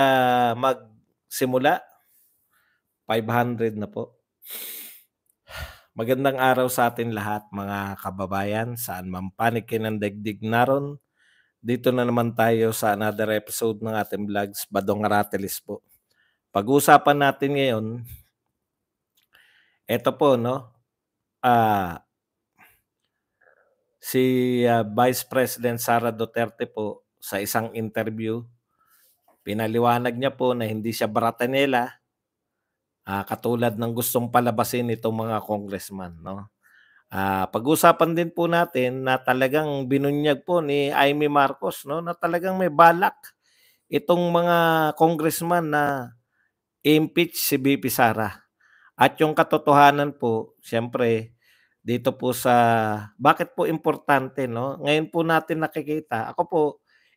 uh, magsimula, 500 na po. Magandang araw sa atin lahat mga kababayan, saan man panikin ang daigdig naron. Dito na naman tayo sa another episode ng ating vlogs, Badong Aratelis po. Pag-uusapan natin ngayon, eto po no, uh, si uh, Vice President Sara Duterte po sa isang interview Pinaliwanag niya po na hindi siya Bratanela, uh, ah, katulad ng gustong palabasin itong mga congressman. No? Uh, pag-usapan din po natin na talagang binunyag po ni Amy Marcos no, na talagang may balak itong mga congressman na impeach si BP Sara. At yung katotohanan po, siyempre, dito po sa, bakit po importante, no? Ngayon po natin nakikita, ako po,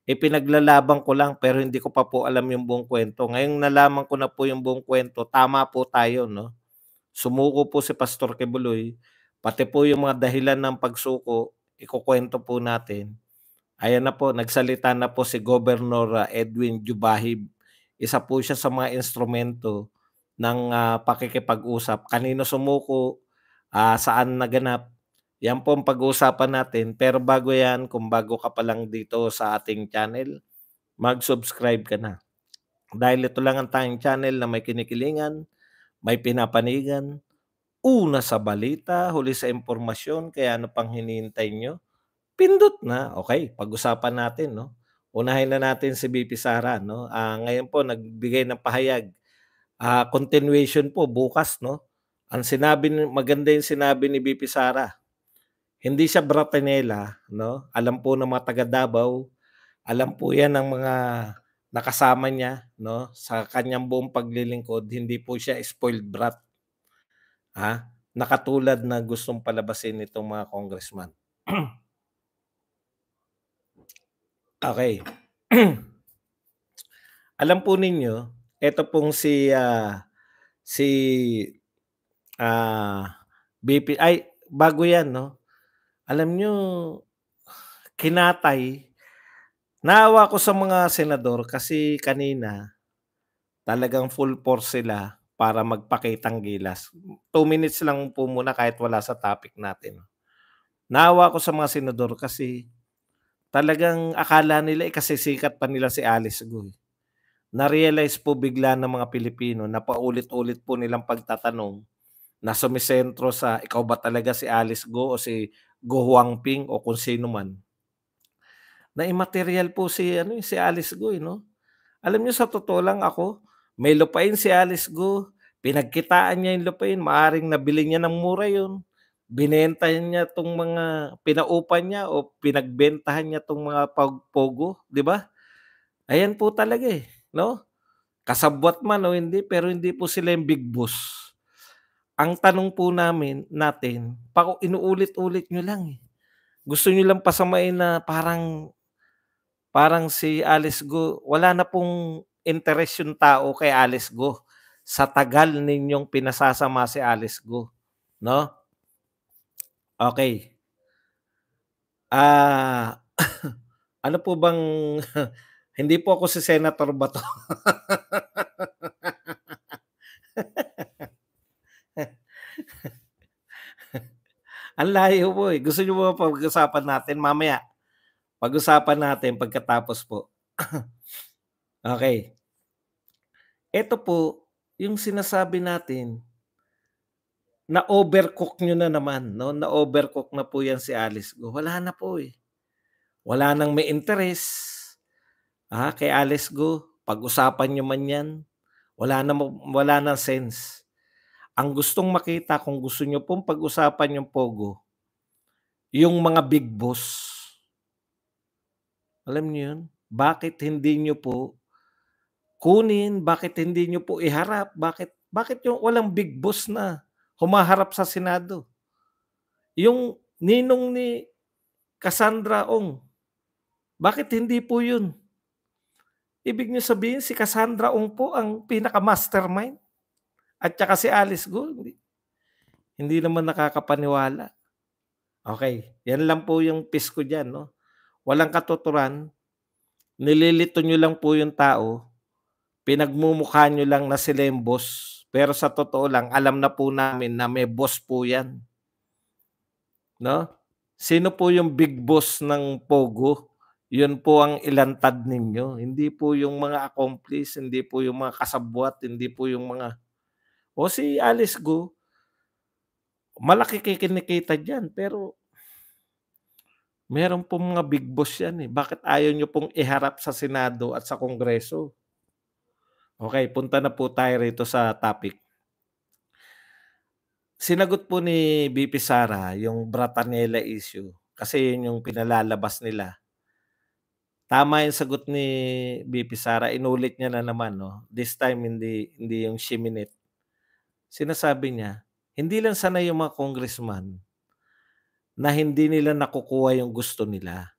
eh pinaglalaban ko lang pero hindi ko pa po alam yung buong kwento. Ngayong nalaman ko na po yung buong kwento, tama po tayo, no? Sumuko po si Pastor Kebuloy, pati po yung mga dahilan ng pagsuko, ikukwento po natin. Ayan na po, nagsalita na po si Governor ah, Edwin Jubahib. Isa po siya sa mga instrumento ng uh, pakikipag-usap. Kanino sumuko, uh, saan naganap, yan po ang pag-uusapan natin. Pero bago yan, kung bago ka pa lang dito sa ating channel, mag-subscribe ka na. Dahil ito lang ang tanging channel na may kinikilingan, may pinapanigan, una sa balita, huli sa impormasyon, kaya ano pang hinihintay nyo? Pindot na. Okay, pag-usapan natin, no? Unahin na natin si BP Sara, no? Uh, ngayon po, nagbigay ng pahayag. Uh, continuation po, bukas, no? Ang sinabi, maganda yung sinabi ni BP Sara hindi siya Bratanela, no? Alam po ng mga taga Davao, alam po 'yan ng mga nakasama niya, no? Sa kanyang buong paglilingkod, hindi po siya spoiled brat. Ha? Nakatulad na gustong palabasin nitong mga congressman. okay. alam po ninyo, ito pong si uh, si uh, ah, BP ay bago yan no alam nyo, kinatay. Naawa ko sa mga senador kasi kanina talagang full force sila para magpakitang gilas. Two minutes lang po muna kahit wala sa topic natin. Naawa ko sa mga senador kasi talagang akala nila eh, kasi sikat pa nila si Alice Guy. Eh. Na-realize po bigla ng mga Pilipino na paulit-ulit po nilang pagtatanong na sumisentro sa ikaw ba talaga si Alice Go o si Go Huangping o kung sino man na immaterial po si ano eh, si Alice Go, eh, no? Alam niyo sa totoo lang ako, may lupain si Alice Go, pinagkitaan niya yung lupain, maaring nabili niya ng mura 'yon. Binenta niya tong mga pinaupan niya o pinagbentahan niya tong mga pagpogo, 'di ba? Ayan po talaga eh, no? Kasabwat man o hindi, pero hindi po sila yung big boss. Ang tanong po namin, natin, pako inuulit-ulit nyo lang eh. Gusto nyo lang pasamain na parang parang si Alice Go, wala na pong interest yung tao kay Alice Go sa tagal ninyong pinasasama si Alice Go. No? Okay. Ah, uh, ano po bang hindi po ako si Senator ba to? Ang layo po eh. Gusto nyo ba pag-usapan natin mamaya? Pag-usapan natin pagkatapos po. okay. Ito po, yung sinasabi natin, na-overcook nyo na naman. No? Na-overcook na po yan si Alice Go. Wala na po eh. Wala nang may interest. Ah, kay Alice Go, pag-usapan nyo man yan, wala na, wala na sense ang gustong makita kung gusto nyo pong pag-usapan yung Pogo, yung mga big boss. Alam niyo yun? Bakit hindi nyo po kunin? Bakit hindi nyo po iharap? Bakit, bakit yung walang big boss na humaharap sa Senado? Yung ninong ni Cassandra Ong, bakit hindi po yun? Ibig nyo sabihin, si Cassandra Ong po ang pinaka-mastermind? At saka si Alice Gold, hindi, naman nakakapaniwala. Okay, yan lang po yung pisko dyan. No? Walang katuturan, nililito nyo lang po yung tao, pinagmumukha nyo lang na sila yung boss. Pero sa totoo lang, alam na po namin na may boss po yan. No? Sino po yung big boss ng Pogo? Yun po ang ilantad ninyo. Hindi po yung mga accomplice, hindi po yung mga kasabwat, hindi po yung mga o si Alice Gu, malaki kikinikita dyan, pero meron po mga big boss yan eh. Bakit ayaw nyo pong iharap sa Senado at sa Kongreso? Okay, punta na po tayo rito sa topic. Sinagot po ni BP Sara yung Bratanella issue kasi yun yung pinalalabas nila. Tama yung sagot ni BP Sara, inulit niya na naman no. This time hindi hindi yung shiminit sinasabi niya, hindi lang sana yung mga congressman na hindi nila nakukuha yung gusto nila.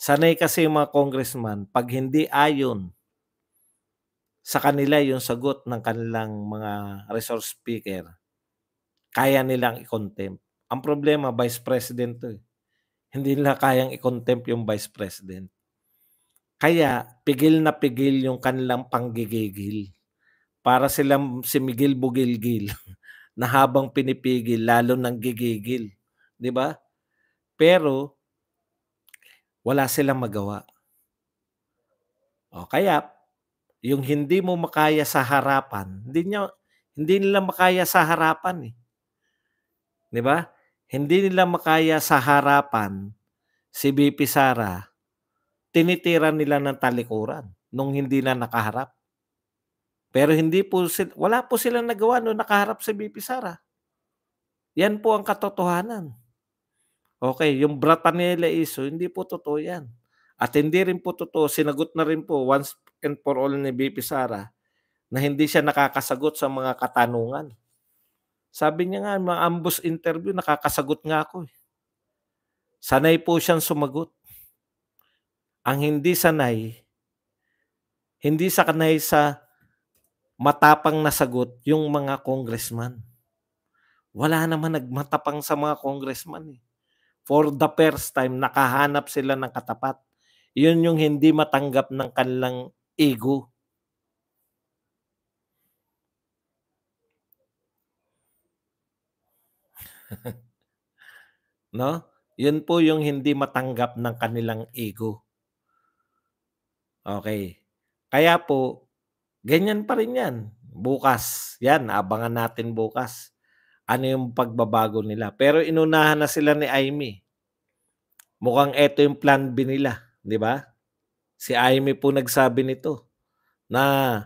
Sanay kasi yung mga congressman, pag hindi ayon sa kanila yung sagot ng kanilang mga resource speaker, kaya nilang i-contempt. Ang problema, vice president to eh. Hindi nila kayang i-contempt yung vice president. Kaya, pigil na pigil yung kanilang panggigigil para silang si Miguel Bugilgil na habang pinipigil lalo nang gigigil, 'di ba? Pero wala silang magawa. O kaya yung hindi mo makaya sa harapan, hindi niya hindi nila makaya sa harapan eh. 'Di ba? Hindi nila makaya sa harapan si BP Sara tinitira nila ng talikuran nung hindi na nakaharap. Pero hindi po sila, wala po silang nagawa no nakaharap si BP Sara. Yan po ang katotohanan. Okay, yung Bratanella iso, hindi po totoo yan. At hindi rin po totoo, sinagot na rin po once and for all ni BP Sara na hindi siya nakakasagot sa mga katanungan. Sabi niya nga, mga ambush interview, nakakasagot nga ako. Eh. Sanay po siyang sumagot. Ang hindi sanay, hindi sanay sa matapang na sagot yung mga congressman. Wala naman nagmatapang sa mga congressman. Eh. For the first time, nakahanap sila ng katapat. Yun yung hindi matanggap ng kanilang ego. no? Yun po yung hindi matanggap ng kanilang ego. Okay. Kaya po, Ganyan pa rin yan. Bukas. Yan, abangan natin bukas. Ano yung pagbabago nila. Pero inunahan na sila ni Aimee. Mukhang ito yung plan B nila. Di ba? Si Aimee po nagsabi nito na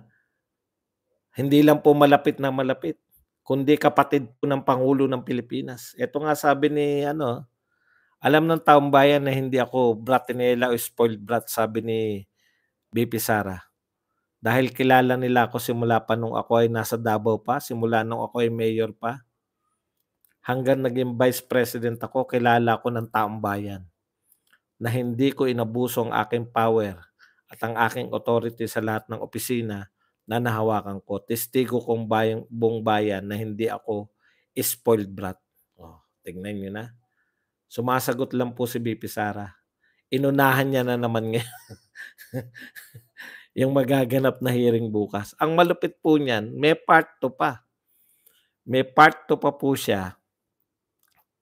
hindi lang po malapit na malapit, kundi kapatid po ng Pangulo ng Pilipinas. Ito nga sabi ni ano, alam ng taong bayan na hindi ako bratinela o spoiled brat, sabi ni BP Sara. Dahil kilala nila ako simula pa nung ako ay nasa Davao pa, simula nung ako ay mayor pa. Hanggang naging vice president ako, kilala ko ng taong bayan na hindi ko inabuso ang aking power at ang aking authority sa lahat ng opisina na nahawakan ko. Testigo kong bayang, buong bayan na hindi ako spoiled brat. Oh, tingnan nyo na. Sumasagot lang po si BP Sara. Inunahan niya na naman ngayon. yung magaganap na hearing bukas. Ang malupit po niyan, may part 2 pa. May part 2 pa po siya.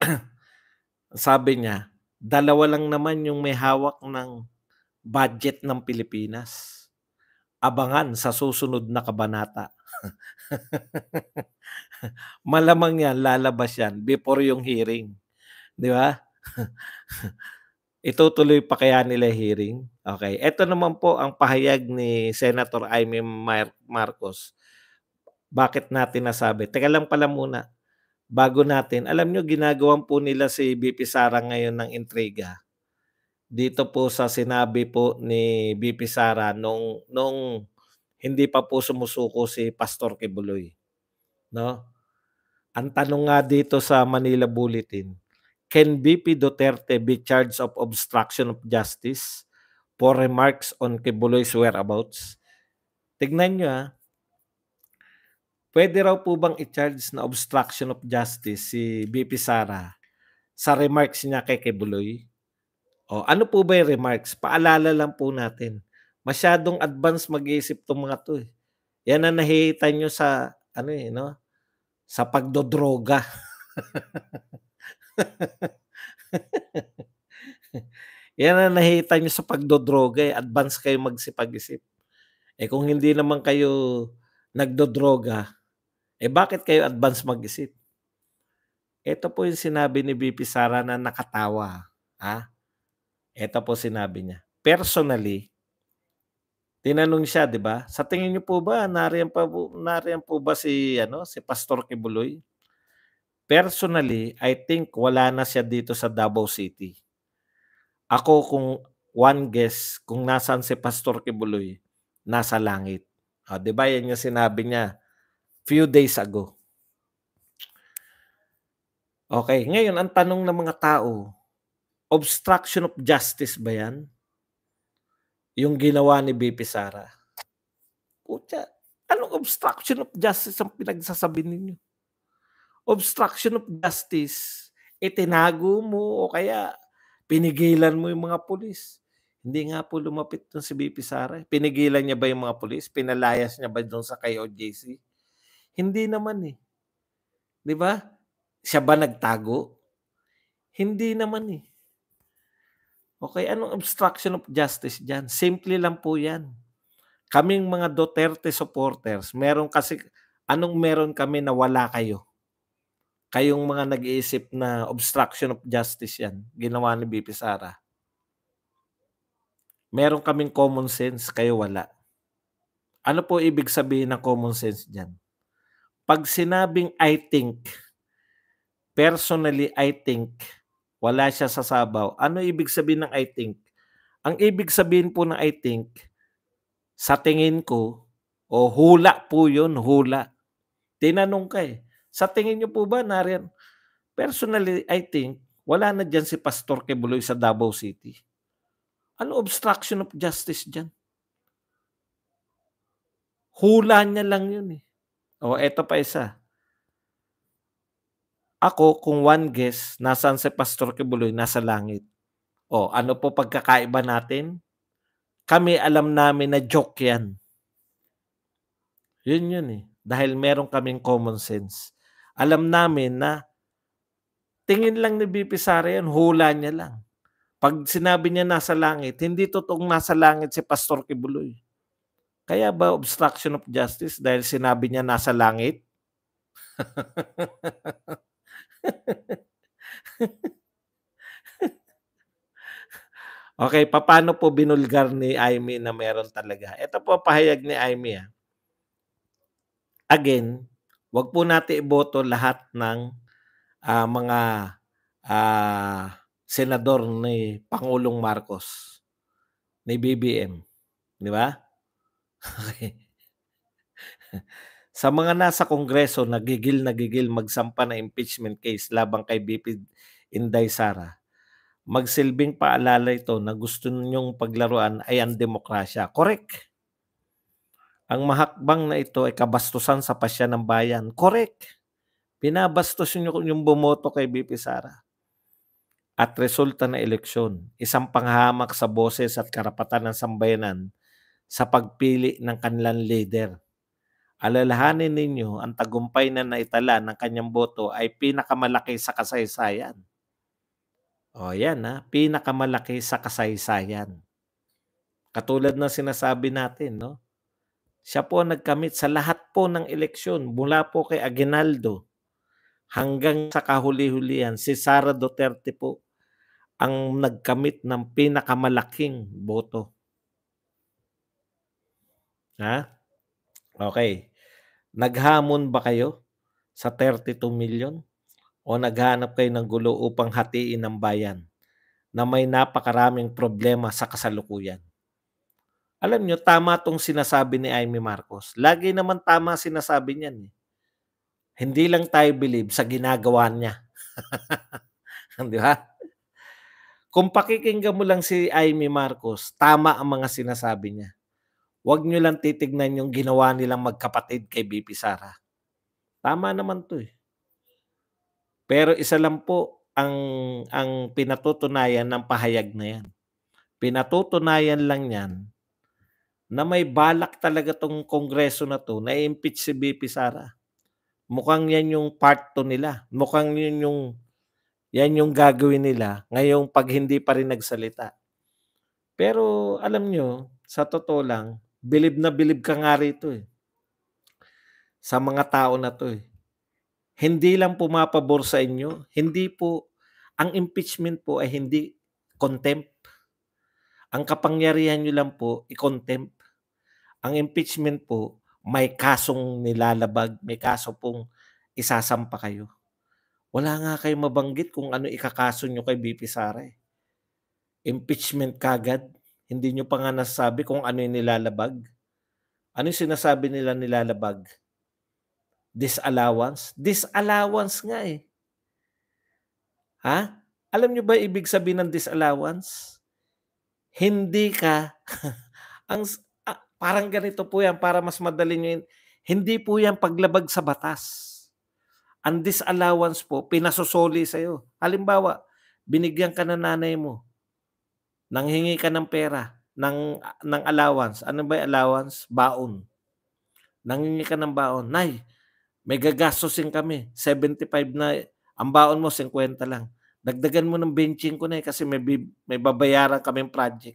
Sabi niya, dalawa lang naman yung may hawak ng budget ng Pilipinas. Abangan sa susunod na kabanata. Malamang yan, lalabas yan before yung hearing. Di ba? Itutuloy pa kaya nila hearing? Okay. Ito naman po ang pahayag ni Senator Aimee Mar- Marcos. Bakit natin nasabi? Teka lang pala muna. Bago natin, alam nyo, ginagawan po nila si BP Sara ngayon ng intriga. Dito po sa sinabi po ni BP Sara nung, nung hindi pa po sumusuko si Pastor Kibuloy. No? Ang tanong nga dito sa Manila Bulletin, Can BP Duterte be charged of obstruction of justice for remarks on Kibuloy's whereabouts? Tignan nyo ha. Ah. Pwede raw po bang i-charge na obstruction of justice si BP Sara sa remarks niya kay Kibuloy? O, ano po ba yung remarks? Paalala lang po natin. Masyadong advance mag-iisip tong mga to. Eh. Yan ang nahihita nyo sa, ano eh, no? Sa pagdodroga. Yan ang nahita nyo sa pagdodroga. Eh. Advance kayo magsipag-isip. Eh kung hindi naman kayo nagdodroga, eh bakit kayo advance mag-isip? Ito po yung sinabi ni BP Sara na nakatawa. Ha? Ito po sinabi niya. Personally, tinanong siya, 'di ba? Sa tingin niyo po ba nariyan pa nariyan po ba si ano, si Pastor Kibuloy? personally, I think wala na siya dito sa Davao City. Ako kung one guess, kung nasaan si Pastor Kibuloy, nasa langit. Ah, 'di ba yan yung sinabi niya few days ago. Okay, ngayon ang tanong ng mga tao, obstruction of justice ba yan? Yung ginawa ni BP Sara. Kutya, anong obstruction of justice ang pinagsasabi ninyo? obstruction of justice, itinago mo o kaya pinigilan mo yung mga pulis. Hindi nga po lumapit dun si BP Sara. Pinigilan niya ba yung mga pulis? Pinalayas niya ba doon sa kay OJC? Hindi naman eh. Di ba? Siya ba nagtago? Hindi naman eh. Okay, anong obstruction of justice dyan? Simple lang po yan. Kaming mga Duterte supporters, meron kasi, anong meron kami na wala kayo? kayong mga nag-iisip na obstruction of justice yan, ginawa ni BP Sara. Meron kaming common sense, kayo wala. Ano po ibig sabihin ng common sense dyan? Pag sinabing I think, personally I think, wala siya sa sabaw. Ano ibig sabihin ng I think? Ang ibig sabihin po ng I think, sa tingin ko, o hula po yun, hula. Tinanong ka eh. Sa tingin niyo po ba, Narian, personally, I think, wala na dyan si Pastor Kebuloy sa Davao City. Ano obstruction of justice dyan? Hula niya lang yun eh. O, eto pa isa. Ako, kung one guess, nasaan si Pastor Kebuloy? Nasa langit. O, ano po pagkakaiba natin? Kami alam namin na joke yan. Yun yun eh. Dahil meron kaming common sense alam namin na tingin lang ni BP Sara yan, hula niya lang. Pag sinabi niya nasa langit, hindi totoong nasa langit si Pastor Kibuloy. Kaya ba obstruction of justice dahil sinabi niya nasa langit? okay, paano po binulgar ni Aimee na meron talaga? Ito po pahayag ni Aimee. Ah. Again, Huwag po natin iboto lahat ng uh, mga uh, senador ni Pangulong Marcos ni BBM. Di ba? Okay. Sa mga nasa Kongreso, nagigil nagigil magsampa na impeachment case labang kay BP Inday Sara. Magsilbing paalala ito na gusto ninyong paglaruan ay ang demokrasya. Correct. Ang mahakbang na ito ay kabastusan sa pasya ng bayan. Correct. Pinabastos niyo yung bumoto kay BP Sara. At resulta na eleksyon, isang panghamak sa boses at karapatan ng sambayanan sa pagpili ng kanilang leader. Alalahanin ninyo ang tagumpay na naitala ng kanyang boto ay pinakamalaki sa kasaysayan. O yan ha, pinakamalaki sa kasaysayan. Katulad ng sinasabi natin, no? Siya po ang nagkamit sa lahat po ng eleksyon mula po kay Aguinaldo hanggang sa kahuli-hulihan. Si Sara Duterte po ang nagkamit ng pinakamalaking boto. Ha? Okay. Naghamon ba kayo sa 32 million? O naghanap kayo ng gulo upang hatiin ang bayan na may napakaraming problema sa kasalukuyan? Alam nyo, tama tong sinasabi ni Amy Marcos. Lagi naman tama sinasabi niyan. Eh. Hindi lang tayo believe sa ginagawa niya. Di ba? Kung pakikinggan mo lang si Amy Marcos, tama ang mga sinasabi niya. Huwag nyo lang titignan yung ginawa nilang magkapatid kay BP Sara. Tama naman to eh. Pero isa lang po ang, ang pinatutunayan ng pahayag na yan. Pinatutunayan lang yan na may balak talaga tong kongreso na to na impeach si BP Sara. Mukhang yan yung part to nila. Mukhang yun yung yan yung gagawin nila ngayong pag hindi pa rin nagsalita. Pero alam nyo, sa totoo lang, bilib na bilib ka nga rito eh. Sa mga tao na to eh. Hindi lang pumapabor sa inyo, hindi po, ang impeachment po ay hindi contempt. Ang kapangyarihan nyo lang po, i-contempt. Ang impeachment po, may kasong nilalabag, may kaso pong isasampa kayo. Wala nga kayo mabanggit kung ano ikakaso nyo kay BP Sara. Eh. Impeachment kagad. Hindi nyo pa nga nasabi kung ano yung nilalabag. Ano yung sinasabi nila nilalabag? Disallowance? Disallowance nga eh. Ha? Alam nyo ba ibig sabihin ng disallowance? Hindi ka, ang, Parang ganito po yan para mas madali nyo. Hindi po yan paglabag sa batas. Ang disallowance po, pinasosoli sa'yo. Halimbawa, binigyan ka na nanay mo, nanghingi ka ng pera, ng, ng allowance. Ano ba allowance? Baon. Nanghingi ka ng baon. Nay, may gagastosin kami. 75 na, ang baon mo 50 lang. Dagdagan mo ng benching ko na kasi may, may babayaran kaming project.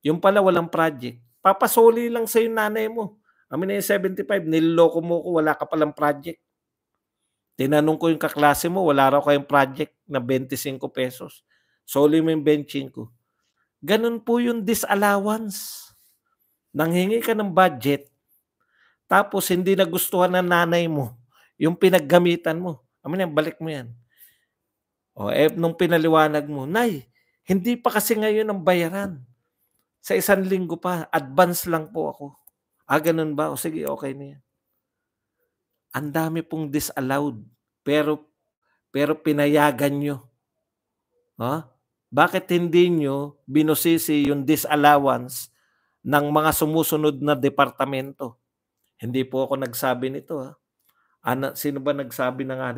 Yung pala walang project. Papasoli lang sa sa'yo nanay mo. Amin na yung 75, niloko mo ko, wala ka palang project. Tinanong ko yung kaklase mo, wala raw kayong project na 25 pesos. Soli mo yung 25. Ganun po yung disallowance. Nanghingi ka ng budget, tapos hindi nagustuhan ng nanay mo yung pinaggamitan mo. Amin yan, balik mo yan. O, eh, nung pinaliwanag mo, Nay, hindi pa kasi ngayon ang bayaran. Sa isang linggo pa, advance lang po ako. Ah, ganun ba? O sige, okay na yan. Ang dami pong disallowed. Pero, pero pinayagan nyo. Ha? Huh? Bakit hindi nyo binusisi yung disallowance ng mga sumusunod na departamento? Hindi po ako nagsabi nito. Ha? Ana, ah, sino ba nagsabi na nga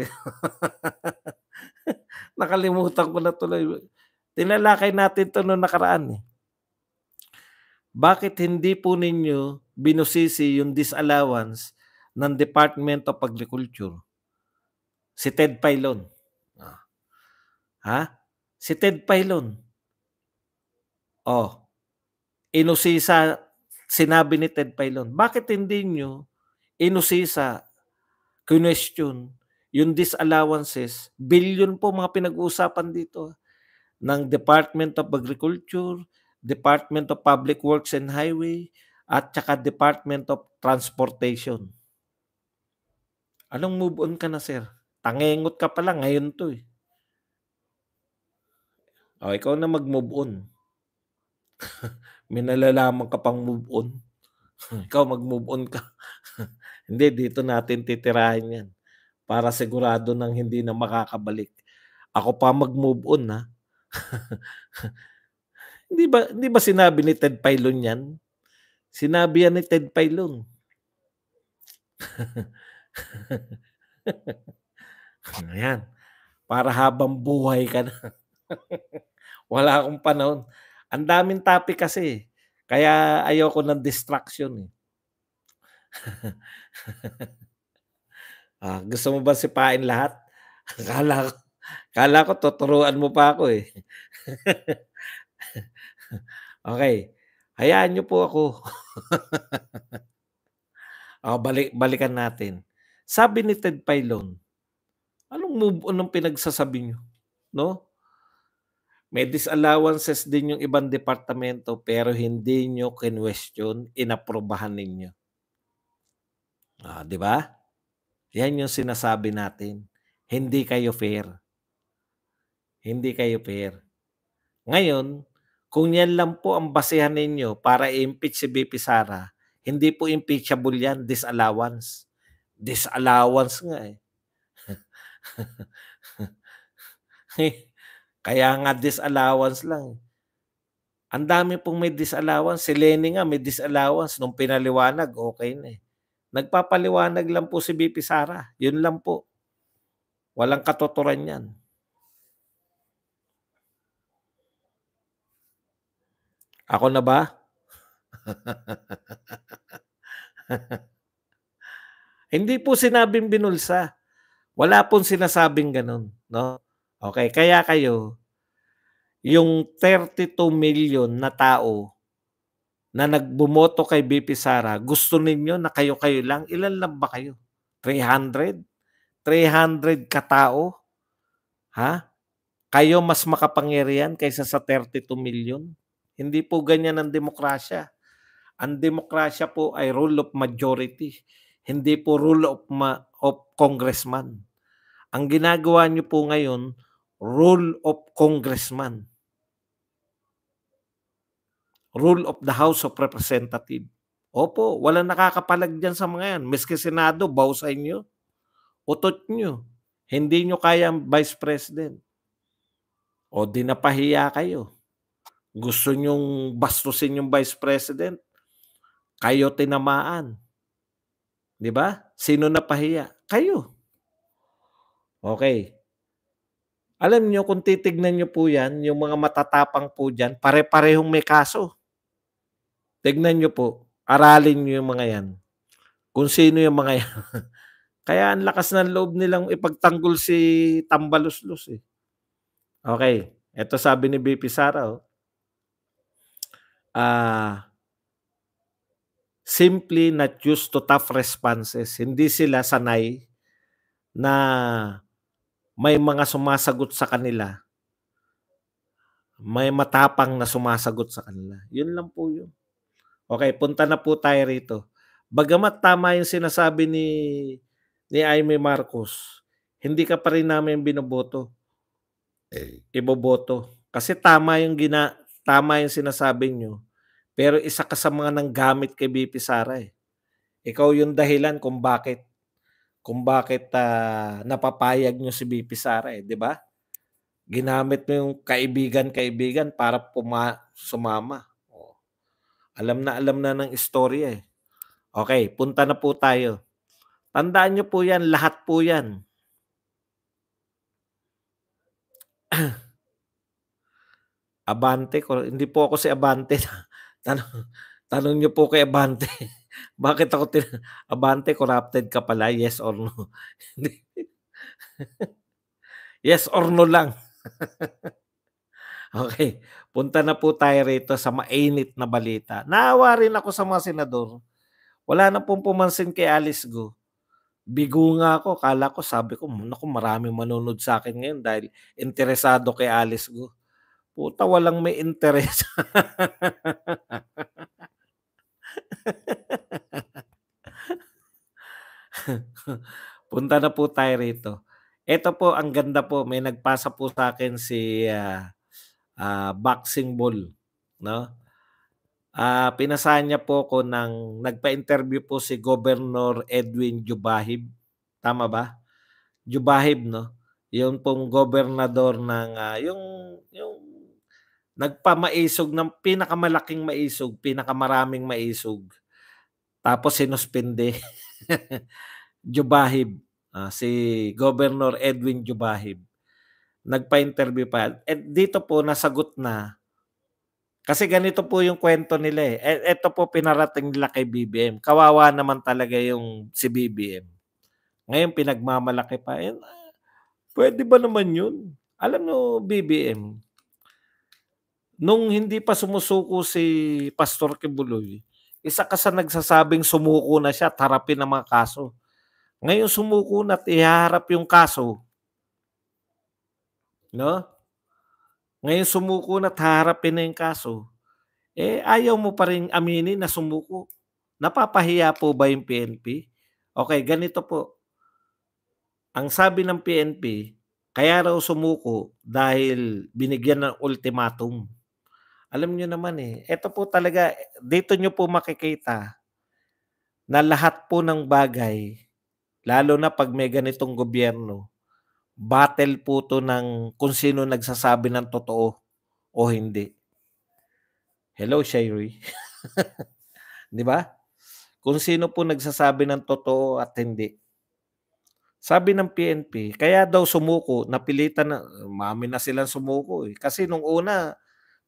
Nakalimutan ko na tuloy. Tinalakay natin to noong nakaraan. Eh bakit hindi po ninyo binusisi yung disallowance ng Department of Agriculture? Si Ted Pailon. Ah. Ha? Si Ted Pailon. Oh. Inusisa, sinabi ni Ted Pailon, bakit hindi nyo inusisa, question, yung disallowances, billion po mga pinag-uusapan dito ah, ng Department of Agriculture, Department of Public Works and Highway, at saka Department of Transportation. Anong move on ka na, sir? Tangengot ka pala ngayon to eh. O, ikaw na mag-move on. May nalalaman ka pang move on. ikaw mag-move on ka. hindi, dito natin titirahin yan. Para sigurado nang hindi na makakabalik. Ako pa mag-move on ha. Hindi ba, hindi ba sinabi ni Ted Pailon yan? Sinabi yan ni Ted Pailon. Ayan. Para habang buhay ka na. Wala akong panahon. Ang daming topic kasi. Eh. Kaya ayoko ng distraction. Eh. ah, gusto mo ba sipain lahat? Kala ko, kala ko tuturuan mo pa ako eh. okay. Hayaan niyo po ako. oh, balik, balikan natin. Sabi ni Ted Pailon, anong move on ang pinagsasabi niyo? No? May disallowances din yung ibang departamento pero hindi nyo kinwestiyon, inaprobahan ninyo. Ah, di ba? Yan yung sinasabi natin. Hindi kayo fair. Hindi kayo fair. Ngayon, kung yan lang po ang basehan ninyo para i-impeach si BP Sara, hindi po impeachable yan, disallowance. Disallowance nga eh. Kaya nga disallowance lang. Eh. Ang dami pong may disallowance. Si Lenny nga may disallowance. Nung pinaliwanag, okay na eh. Nagpapaliwanag lang po si BP Sara. Yun lang po. Walang katuturan yan. Ako na ba? Hindi po sinabing binulsa. Wala pong sinasabing ganun. No? Okay, kaya kayo, yung 32 million na tao na nagbumoto kay BP Sara, gusto ninyo na kayo-kayo lang, ilan lang ba kayo? 300? 300 katao? Ha? Kayo mas makapangyarihan kaysa sa 32 million? Hindi po ganyan ang demokrasya. Ang demokrasya po ay rule of majority, hindi po rule of, ma- of congressman. Ang ginagawa niyo po ngayon, rule of congressman. Rule of the House of Representatives. Opo, wala nakakapalag dyan sa mga yan. Miski Senado, bawsa inyo. Utot nyo. Hindi nyo kaya ang Vice President. O dinapahiya kayo. Gusto nyong bastusin yung vice president? Kayo tinamaan. Di ba? Sino na pahiya? Kayo. Okay. Alam nyo, kung titignan nyo po yan, yung mga matatapang po dyan, pare-parehong may kaso. Tignan nyo po, aralin nyo yung mga yan. Kung sino yung mga yan. Kaya ang lakas ng loob nilang ipagtanggol si Tambaluslos eh. Okay. Ito sabi ni BP Sara, oh uh, ah, simply not used to tough responses. Hindi sila sanay na may mga sumasagot sa kanila. May matapang na sumasagot sa kanila. Yun lang po yun. Okay, punta na po tayo rito. Bagamat tama yung sinasabi ni ni Aimee Marcos, hindi ka pa rin namin binoboto. Eh. Iboboto. Kasi tama yung gina tama yung sinasabi nyo, pero isa ka sa mga nanggamit kay BP Sara eh. Ikaw yung dahilan kung bakit kung bakit uh, napapayag nyo si BP Sara eh, di ba? Ginamit mo yung kaibigan-kaibigan para puma- sumama. Oh. Alam na alam na ng istorya eh. Okay, punta na po tayo. Tandaan nyo po yan, lahat po yan. Abante ko. Hindi po ako si Abante. tanong, tanong niyo po kay Abante. Bakit ako tin- Abante, corrupted ka pala? Yes or no? yes or no lang. okay. Punta na po tayo rito sa mainit na balita. Naawa rin ako sa mga senador. Wala na pong pumansin kay Alice Go. Bigo nga ako. Kala ko, sabi ko, naku, marami manonood sa akin ngayon dahil interesado kay Alice Go. Puta, walang may interes. Punta na po tayo rito. Ito po, ang ganda po. May nagpasa po sa akin si uh, uh, Boxing Bull. No? Uh, pinasahan niya po ko ng nagpa-interview po si Governor Edwin Jubahib. Tama ba? Jubahib, no? Yung pong gobernador ng uh, yung yung nagpamaisog ng pinakamalaking maisog, pinakamaraming maisog. Tapos sinuspende Jubahib. Uh, si Governor Edwin Jubahib. Nagpa-interview pa. At eh, dito po nasagot na. Kasi ganito po yung kwento nila eh. Ito eh, po pinarating nila kay BBM. Kawawa naman talaga yung si BBM. Ngayon pinagmamalaki pa. Eh, pwede ba naman yun? Alam mo BBM, nung hindi pa sumusuko si Pastor Kibuloy, isa ka sa nagsasabing sumuko na siya, tarapin ang mga kaso. Ngayon sumuko na at iharap yung kaso. No? Ngayon sumuko na at haharapin na yung kaso. Eh, ayaw mo pa rin aminin na sumuko. Napapahiya po ba yung PNP? Okay, ganito po. Ang sabi ng PNP, kaya raw sumuko dahil binigyan ng ultimatum. Alam nyo naman eh, ito po talaga, dito nyo po makikita na lahat po ng bagay, lalo na pag may ganitong gobyerno, battle po to ng kung sino nagsasabi ng totoo o hindi. Hello, Sherry. Di ba? Kung sino po nagsasabi ng totoo at hindi. Sabi ng PNP, kaya daw sumuko, napilitan na, mami na silang sumuko eh. Kasi nung una,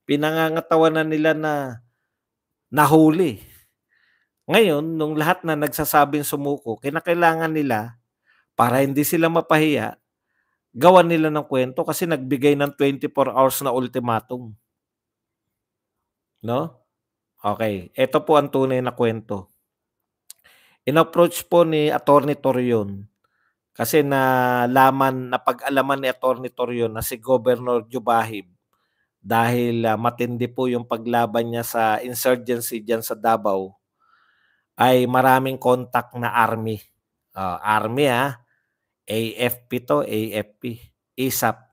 pinangangatawanan nila na nahuli. Ngayon, nung lahat na nagsasabing sumuko, kinakailangan nila para hindi sila mapahiya, gawan nila ng kwento kasi nagbigay ng 24 hours na ultimatum. No? Okay, ito po ang tunay na kwento. Inapproach po ni Attorney Torion kasi na laman, na pag-alaman ni Attorney Torion na si Governor Jubahib dahil uh, matindi po yung paglaban niya sa insurgency diyan sa Davao ay maraming contact na army. Uh, army ah. AFP to, AFP. ISAP. E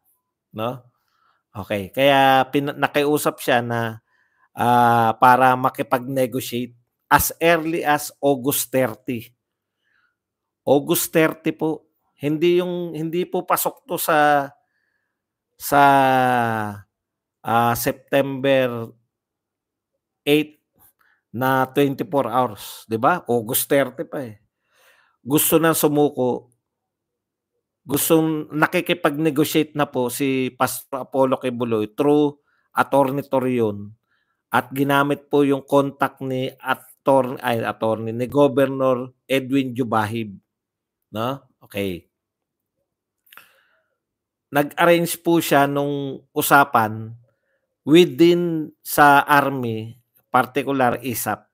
no? Okay. Kaya pin- nakiusap siya na uh, para makipag-negotiate as early as August 30. August 30 po. Hindi yung hindi po pasok to sa sa uh, September 8 na 24 hours, 'di ba? August 30 pa eh. Gusto na sumuko. Gusto nakikipag-negotiate na po si Pastor Apollo Kibuloy through Attorney Torion at ginamit po yung contact ni attorney ay attorney ni Governor Edwin Jubahib, no? Okay. Nag-arrange po siya nung usapan within sa army, particular ISAP.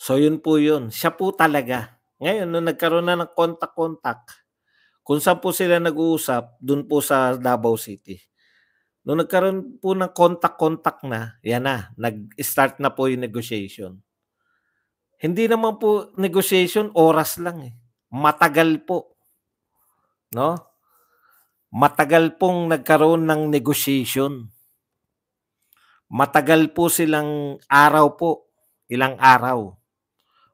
So yun po yun. Siya po talaga. Ngayon, nung nagkaroon na ng contact-contact, kung saan po sila nag-uusap, dun po sa Davao City. Nung nagkaroon po ng contact-contact na, yan na, nag-start na po yung negotiation. Hindi naman po negotiation, oras lang eh. Matagal po. No? Matagal pong nagkaroon ng negotiation matagal po silang araw po, ilang araw.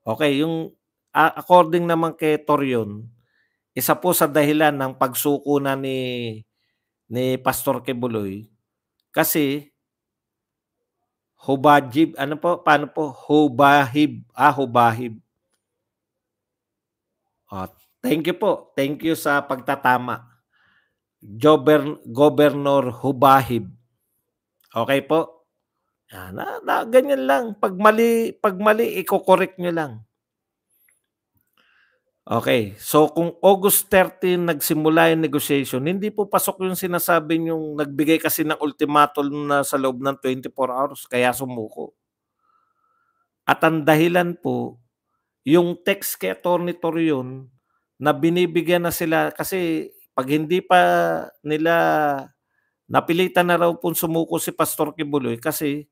Okay, yung according naman kay Torion, isa po sa dahilan ng pagsuko na ni ni Pastor Kebuloy kasi Hubajib, ano po, paano po? Hubahib, ah, Hubahib. Oh, ah, thank you po. Thank you sa pagtatama. Jober, Governor Hubahib. Okay po? Ah, na, na, ganyan lang. Pag mali, pag mali, iko-correct nyo lang. Okay. So, kung August 13 nagsimula yung negotiation, hindi po pasok yung sinasabi yung nagbigay kasi ng ultimatum na sa loob ng 24 hours, kaya sumuko. At ang dahilan po, yung text kay Attorney Torion na binibigyan na sila kasi pag hindi pa nila napilitan na raw po sumuko si Pastor Kibuloy kasi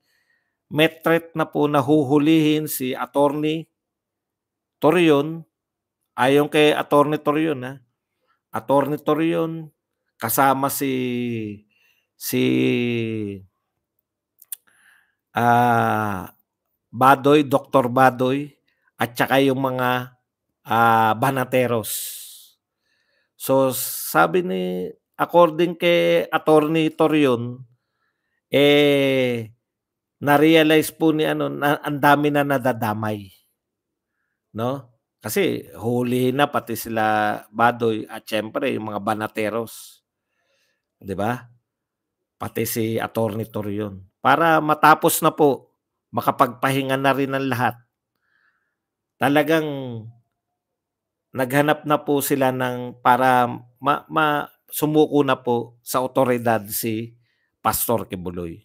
Metret na po nahuhulihin si Attorney Torion, ayon kay Attorney Torion, ha? Attorney Torion, kasama si si uh, Badoy, Dr. Badoy, at saka yung mga uh, banateros. So sabi ni according kay Attorney Torion eh na-realize po ni ano, na, ang dami na nadadamay. No? Kasi huli na pati sila Badoy at syempre yung mga banateros. 'Di ba? Pati si Attorney Torion. Para matapos na po, makapagpahinga na rin ang lahat. Talagang naghanap na po sila ng para ma, ma sumuko na po sa otoridad si Pastor Kibuloy.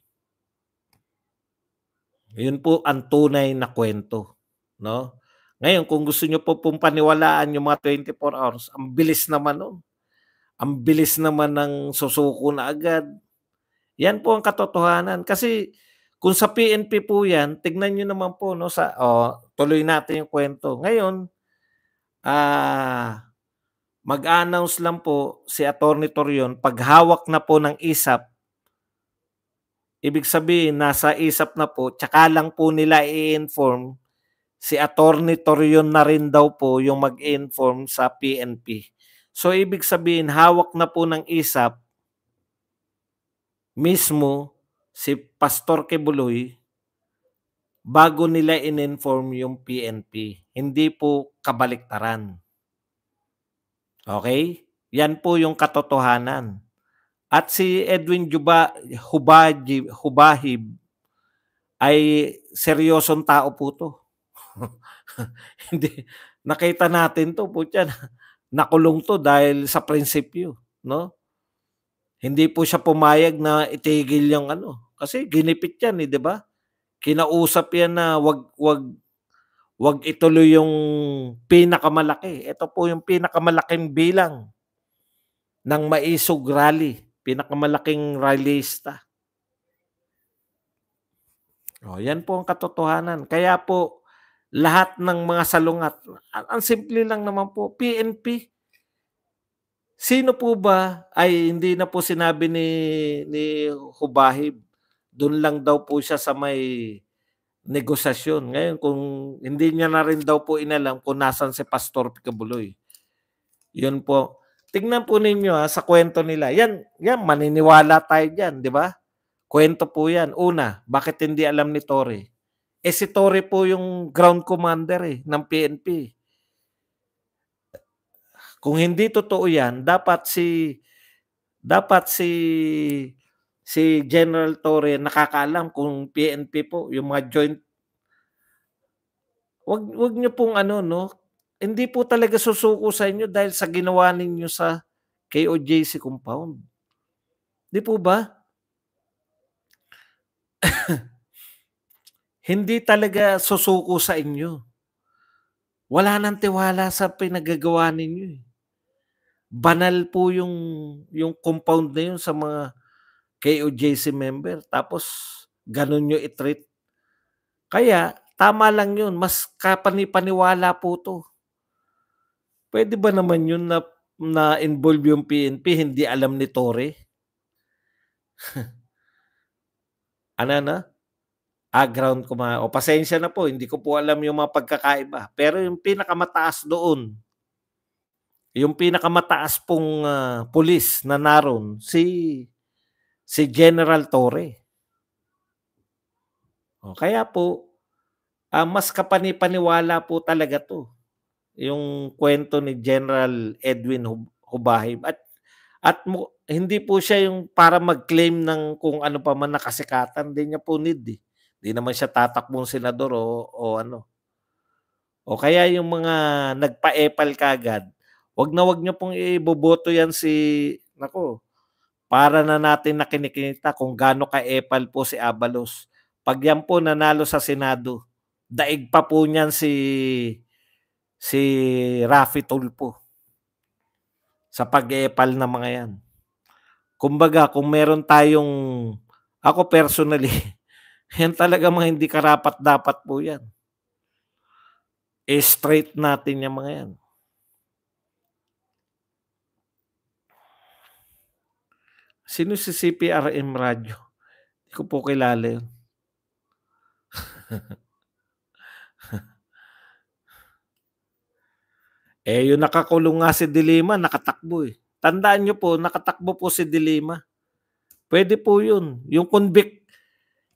Yun po ang tunay na kwento, no? Ngayon, kung gusto niyo po pong paniwalaan yung mga 24 hours, ang bilis naman nun. Ang bilis naman ng susuko na agad. Yan po ang katotohanan. Kasi kung sa PNP po yan, tignan nyo naman po, no, sa, oh, tuloy natin yung kwento. Ngayon, ah, mag-announce lang po si Attorney Torion, paghawak na po ng ISAP, Ibig sabihin, nasa isap na po, tsaka lang po nila i-inform si Attorney Torion na rin daw po yung mag-inform sa PNP. So ibig sabihin hawak na po ng ISAP mismo si Pastor Kebuloy bago nila in-inform yung PNP. Hindi po kabaliktaran. Okay? Yan po yung katotohanan. At si Edwin Juba, Hubaji, Hubahib ay seryosong tao po to. Hindi, nakita natin to po dyan. Nakulong to dahil sa prinsipyo. No? Hindi po siya pumayag na itigil yung ano. Kasi ginipit yan eh, di ba? Kinausap yan na wag, wag, wag ituloy yung pinakamalaki. Ito po yung pinakamalaking bilang ng maisog rally pinakamalaking rallyista. O, oh, yan po ang katotohanan. Kaya po, lahat ng mga salungat, ang simple lang naman po, PNP. Sino po ba ay hindi na po sinabi ni, ni Hubahib? Doon lang daw po siya sa may negosasyon. Ngayon, kung hindi niya na rin daw po inalam kung nasan si Pastor Picabuloy. Yun po. Tingnan po ninyo ha, sa kwento nila. Yan, yan, maniniwala tayo diyan, di ba? Kwento po yan. Una, bakit hindi alam ni Torre? Eh si Torre po yung ground commander eh, ng PNP. Kung hindi totoo yan, dapat si dapat si si General Torre nakakaalam kung PNP po, yung mga joint Wag wag niyo pong ano no, hindi po talaga susuko sa inyo dahil sa ginawa ninyo sa KOJC compound. Di po ba? hindi talaga susuko sa inyo. Wala nang tiwala sa pinagagawa ninyo. Eh. Banal po yung, yung compound na yun sa mga KOJC member. Tapos, ganun nyo itreat. Kaya, tama lang yun. Mas kapanipaniwala po to. Pwede ba naman yun na na-involve yung PNP, hindi alam ni Torre? ano na? Ah, ground ko ma- O pasensya na po, hindi ko po alam yung mga pagkakaiba. Pero yung pinakamataas doon, yung pinakamataas pong uh, pulis na naroon, si si General Torre. O, kaya po, uh, mas kapanipaniwala po talaga to yung kwento ni General Edwin Hubahib at at mo, hindi po siya yung para mag-claim ng kung ano pa man nakasikatan din niya po need. Eh. Hindi naman siya tatakbong senador o, o ano. O kaya yung mga nagpa-epal kagad, wag na wag niyo pong iboboto yan si nako. Para na natin nakinikinita kung gaano ka-epal po si Abalos. Pag yan po nanalo sa Senado, daig pa po niyan si si Rafi Tulpo sa pag-epal ng mga yan. Kumbaga, kung meron tayong, ako personally, yan talaga mga hindi karapat-dapat po yan. E straight natin yung mga yan. Sino si CPRM Radio? Hindi ko po kilala yun. Eh, yung nakakulong nga si Dilima, nakatakbo eh. Tandaan nyo po, nakatakbo po si Dilima. Pwede po yun. Yung convict,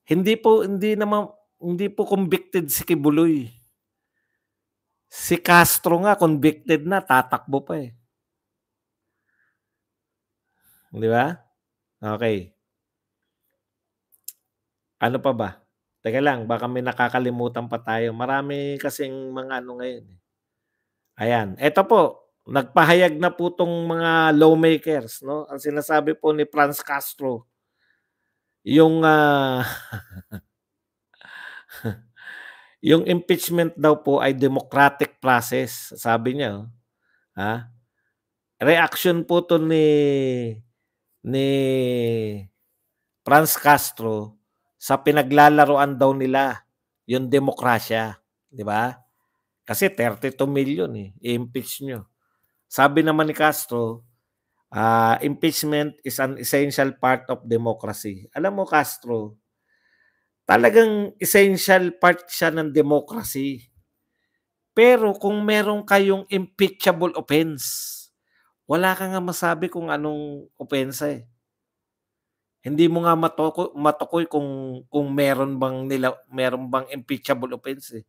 hindi po, hindi naman, hindi po convicted si Kibuloy. Si Castro nga, convicted na, tatakbo pa eh. Di ba? Okay. Ano pa ba? Teka lang, baka may nakakalimutan pa tayo. Marami kasing mga ano ngayon eh Ayan. Ito po, nagpahayag na po tong mga lawmakers. No? Ang sinasabi po ni Franz Castro, yung uh, yung impeachment daw po ay democratic process. Sabi niya. Oh, ha? Reaction po to ni ni Franz Castro sa pinaglalaroan daw nila yung demokrasya, di ba? Kasi 32 million eh. I-impeach nyo. Sabi naman ni Castro, uh, impeachment is an essential part of democracy. Alam mo Castro, talagang essential part siya ng democracy. Pero kung meron kayong impeachable offense, wala ka nga masabi kung anong opensa eh. Hindi mo nga matukoy, matukoy kung kung meron bang nila meron bang impeachable offense eh.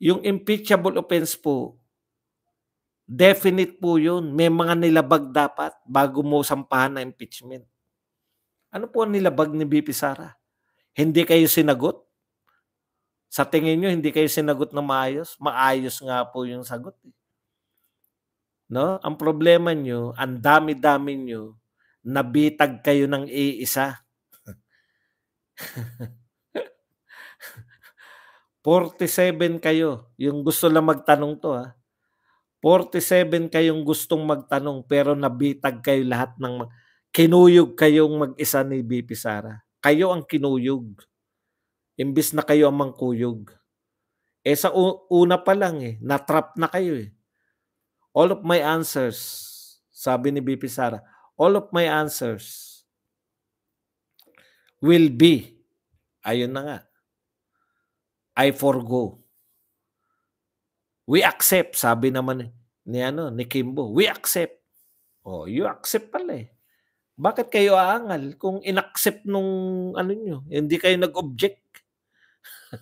Yung impeachable offense po, definite po yun. May mga nilabag dapat bago mo sampahan na impeachment. Ano po ang nilabag ni BP Sara? Hindi kayo sinagot? Sa tingin nyo, hindi kayo sinagot na maayos? Maayos nga po yung sagot. Eh. No? Ang problema nyo, ang dami-dami nyo, nabitag kayo ng iisa. 47 kayo. Yung gusto lang magtanong to ha. Ah. 47 kayong gustong magtanong pero nabitag kayo lahat ng kinuyog kayong mag-isa ni BP Sara. Kayo ang kinuyog. Imbis na kayo ang mangkuyog. Eh sa una pa lang eh, natrap na kayo eh. All of my answers, sabi ni BP Sara, all of my answers will be, ayun na nga, I forgo. We accept, sabi naman ni ano, ni Kimbo, we accept. Oh, you accept pala eh. Bakit kayo aangal kung inaccept nung ano nyo? Hindi kayo nag-object.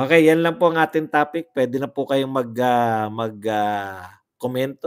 okay, yan lang po ang ating topic. Pwede na po kayong mag uh, mag uh, komento.